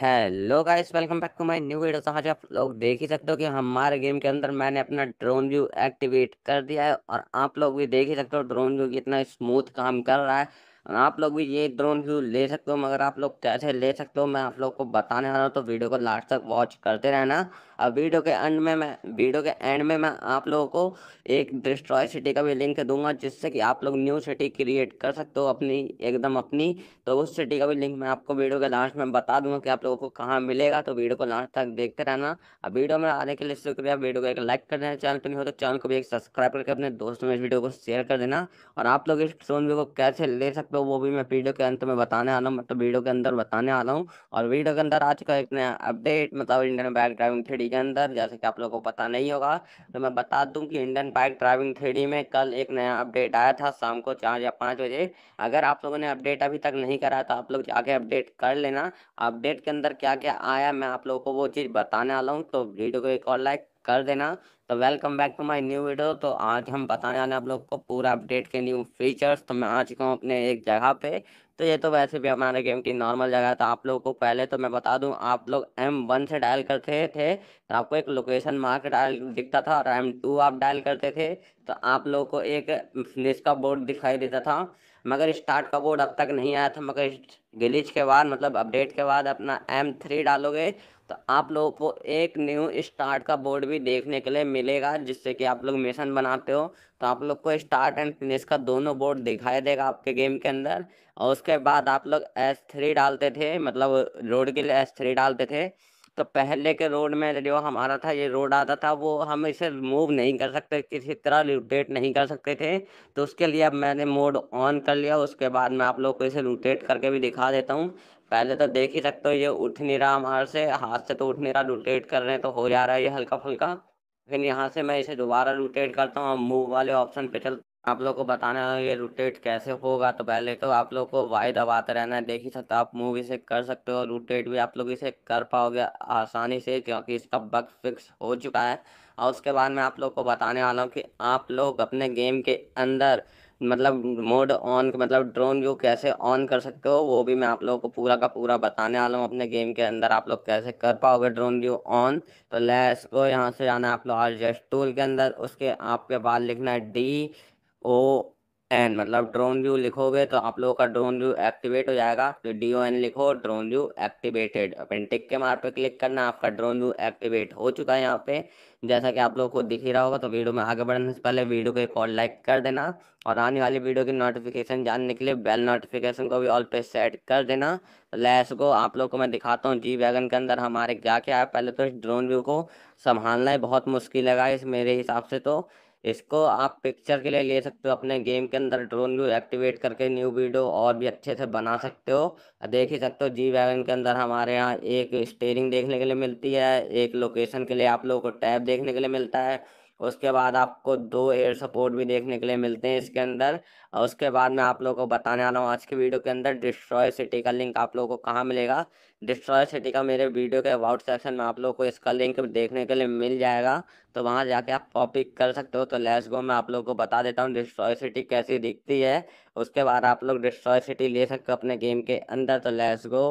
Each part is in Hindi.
hello guys welcome back to my new video तो आज आप लोग देख ही सकते हो कि हमारे गेम के अंदर मैंने अपना ड्रोन व्यू एक्टिवेट कर दिया है और आप लोग भी देख ही सकते हो ड्रोन व्यू कितना स्मूथ काम कर रहा है आप लोग भी ये ड्रोन व्यू ले सकते हो मगर आप लोग कैसे ले सकते हो मैं आप लोग को बताने वाला हूँ तो वीडियो को लास्ट तक वॉच करते रहना अब वीडियो के एंड में मैं वीडियो के एंड में मैं आप लोगों को एक डिस्ट्रॉय सिटी का भी लिंक दूंगा जिससे कि आप लोग न्यू सिटी क्रिएट कर सकते हो अपनी एकदम अपनी तो उस सिटी का भी लिंक मैं आपको वीडियो के लास्ट में बता दूंगा कि आप लोगों को कहाँ मिलेगा तो वीडियो को लास्ट तक देखते रहना अब वीडियो में आने के लिए शुक्रिया वीडियो को एक लाइक कर देना चैनल पर नहीं हो तो चैनल को भी एक सब्सक्राइब करके अपने दोस्तों में इस वीडियो को शेयर कर देना और आप लोग इस ड्रोन व्यू को कैसे ले सकते पे वो भी मैं वीडियो के अंत में बताने आ रहा हूँ मतलब वीडियो के अंदर बताने आ रहा हूँ और वीडियो के अंदर आज का एक नया अपडेट मतलब इंडियन बाइक ड्राइविंग थ्री के अंदर जैसे कि आप लोगों को पता नहीं होगा तो मैं बता दूँ कि इंडियन बाइक ड्राइविंग थ्री में कल एक नया अपडेट आया था शाम को चार या पाँच बजे अगर आप लोगों ने अपडेट अभी तक नहीं कराया तो आप लोग जाके अपडेट कर लेना अपडेट के अंदर क्या क्या आया मैं आप लोगों को वो चीज़ बताने वाला हूँ तो वीडियो को एक और लाइक कर देना तो welcome back to my new video तो आज हम बताने आने आप लोग को पूरा अपडेट के न्यू फीचर्स तो मैं आ चुका हूँ अपने एक जगह पे तो ये तो वैसे भी हमारे गेम की नॉर्मल जगह था आप लोगों को पहले तो मैं बता दूं आप लोग एम वन से डायल करते थे तो आपको एक लोकेशन मार्क डायल दिखता था और एम टू आप डायल करते थे तो आप लोगों को एक निस्का बोर्ड दिखाई देता था मगर स्टार्ट का बोर्ड अब तक नहीं आया था मगर गिलीच के बाद मतलब अपडेट के बाद अपना एम थ्री डालोगे तो आप लोगों को एक न्यू स्टार्ट का बोर्ड भी देखने के लिए मिलेगा जिससे कि आप लोग मिशन बनाते हो तो आप लोग को स्टार्ट एंड फिनिश का दोनों बोर्ड दिखाई देगा आपके गेम के अंदर और उसके बाद आप लोग एस थ्री डालते थे मतलब रोड के लिए एस थ्री डालते थे तो पहले के रोड में जो हमारा था ये रोड आता था वो हम इसे मूव नहीं कर सकते किसी तरह रोटेट नहीं कर सकते थे तो उसके लिए अब मैंने मोड ऑन कर लिया उसके बाद मैं आप लोग को इसे रोटेट करके भी दिखा देता हूँ पहले तो देख ही सकते हो ये उठ नहीं रहा हमारे से हाथ से तो उठ नहीं रहा रोटेट कर रहे हैं तो हो जा रहा है ये हल्का फुल्का फिर यहाँ से मैं इसे दोबारा रोटेट करता हूँ मूव वाले ऑप्शन पे चल आप लोग को बताना है ये रोटेट कैसे होगा तो पहले तो आप लोग को वाई दबाते रहना है देख ही सकते हो आप मूवी से कर सकते हो रोटेट भी आप लोग इसे कर पाओगे आसानी से क्योंकि इसका बग फिक्स हो चुका है और उसके बाद मैं आप लोग को बताने वाला हूँ कि आप लोग अपने गेम के अंदर मतलब मोड ऑन मतलब ड्रोन व्यू कैसे ऑन कर सकते हो वो भी मैं आप लोगों को पूरा का पूरा बताने वाला हूँ अपने गेम के अंदर आप लोग कैसे कर पाओगे ड्रोन व्यू ऑन तो लेस को यहाँ से जाना है आप लोग आर जेस्ट टूल के अंदर उसके आपके बाद लिखना है डी ओ एन मतलब ड्रोन व्यू लिखोगे तो आप लोगों का ड्रोन व्यू एक्टिवेट हो जाएगा तो डी ओ एन लिखो ड्रोन व्यू एक्टिवेटेड अपन टिक के मार पे क्लिक करना आपका ड्रोन व्यू एक्टिवेट हो चुका है यहाँ पे जैसा कि आप लोगों को दिख ही रहा होगा तो वीडियो में आगे बढ़ने से पहले वीडियो को एक और लाइक कर देना और आने वाली वीडियो की नोटिफिकेशन जानने के लिए बेल नोटिफिकेशन को भी ऑल पे सेट कर देना लैस को आप लोग को मैं दिखाता हूँ जी वैगन के अंदर हमारे क्या क्या है पहले तो इस ड्रोन व्यू को संभालना है बहुत मुश्किल लगा इस मेरे हिसाब से तो इसको आप पिक्चर के लिए ले सकते हो अपने गेम के अंदर ड्रोन व्यू एक्टिवेट करके न्यू वीडियो और भी अच्छे से बना सकते हो देख ही सकते हो जी वैगन के अंदर हमारे यहाँ एक स्टेयरिंग देखने के लिए मिलती है एक लोकेशन के लिए आप लोगों को टैब देखने के लिए मिलता है उसके बाद आपको दो एयर सपोर्ट भी देखने के लिए मिलते हैं इसके अंदर और उसके बाद मैं आप लोगों को बताने आ रहा हूँ आज के वीडियो के अंदर डिस्ट्रॉय सिटी का लिंक आप लोगों को कहाँ मिलेगा डिस्ट्रॉय सिटी का मेरे वीडियो के अबाउट सेक्शन में आप लोगों को इसका लिंक देखने के लिए मिल जाएगा तो वहाँ जाके आप कॉपी कर सकते हो तो लेस गो मैं आप लोगों को बता देता हूँ डिस्ट्रॉय सिटी कैसी दिखती है उसके बाद आप लोग डिस्ट्रॉय सिटी ले सकते हो अपने गेम के अंदर तो लेस गो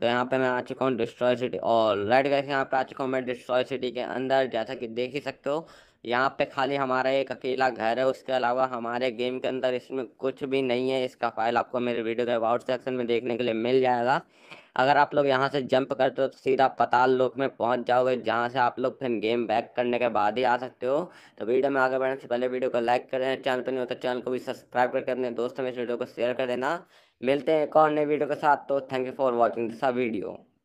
तो यहाँ पे मैं आ चुका हूँ डिस्ट्रॉय सिटी और लाइट गैस यहाँ पे आ चुका हूँ मैं डिस्ट्रॉय सिटी के अंदर जैसा कि देख ही सकते हो यहाँ पे खाली हमारा एक अकेला घर है उसके अलावा हमारे गेम के अंदर इसमें कुछ भी नहीं है इसका फाइल आपको मेरे वीडियो के अबाउट सेक्शन में देखने के लिए मिल जाएगा अगर आप लोग यहाँ से जंप करते हो तो सीधा पताल लोक में पहुँच जाओगे जहाँ से आप लोग फिर गेम बैक करने के बाद ही आ सकते हो तो वीडियो में आगे बढ़ने से पहले वीडियो को लाइक करें चैनल पर नहीं होता तो चैनल को भी सब्सक्राइब करके देना दोस्तों में इस वीडियो को शेयर कर देना मिलते हैं एक और नए वीडियो के साथ तो thank you for watching this video